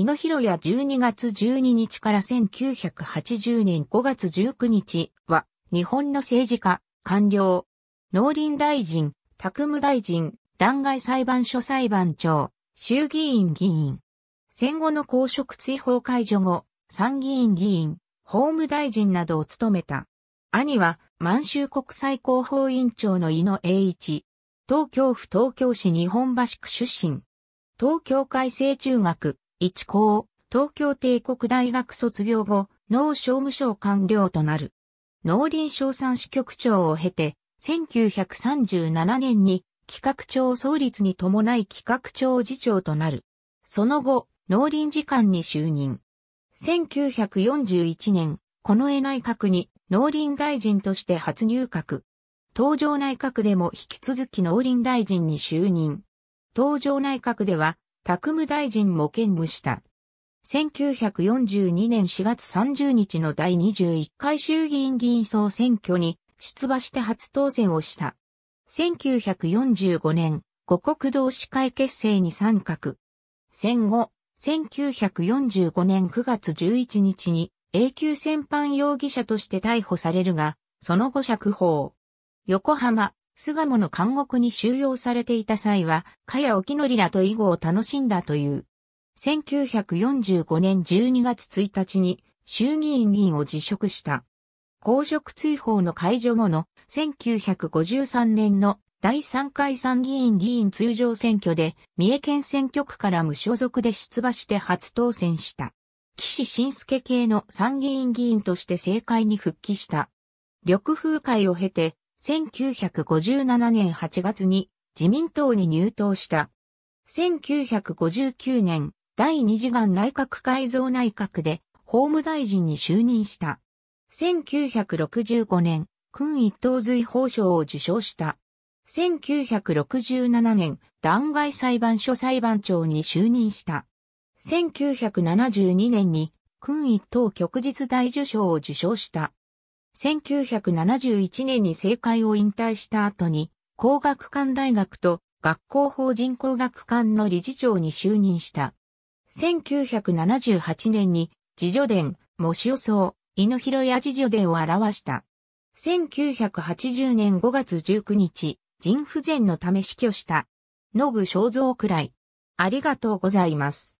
井野広屋12月12日から1980年5月19日は、日本の政治家、官僚、農林大臣、宅務大臣、弾劾裁判所裁判長、衆議院議員。戦後の公職追放解除後、参議院議員、法務大臣などを務めた。兄は、満州国際広報委員長の井野栄一。東京府東京市日本橋区出身。東京海政中学、一高、東京帝国大学卒業後、農商務省官僚となる。農林省産支局長を経て、1937年に企画庁創立に伴い企画庁次長となる。その後、農林次官に就任。1941年、近衛内閣に農林大臣として初入閣。東条内閣でも引き続き農林大臣に就任。東条内閣では拓務大臣も兼務した。1942年4月30日の第21回衆議院議員総選挙に出馬して初当選をした。1945年、五国同志会結成に参画。戦後、1945年9月11日に永久戦犯容疑者として逮捕されるが、その後釈放。横浜、巣鴨の監獄に収容されていた際は、かやおきのりらと囲碁を楽しんだという。1945年12月1日に衆議院議員を辞職した。公職追放の解除後の1953年の第3回参議院議員通常選挙で三重県選挙区から無所属で出馬して初当選した。岸信介系の参議院議員として政界に復帰した。緑風会を経て1957年8月に自民党に入党した。1959年、第二次元内閣改造内閣で法務大臣に就任した。1965年、君一等随法賞を受賞した。1967年、弾劾裁判所裁判長に就任した。1972年に、君一等旭日大受賞を受賞した。1971年に政界を引退した後に、工学館大学と学校法人工学館の理事長に就任した。1978年に、自助伝、模試予想、犬広や自助伝を表した。1980年5月19日、腎不全のため死去した。信正蔵くらい。ありがとうございます。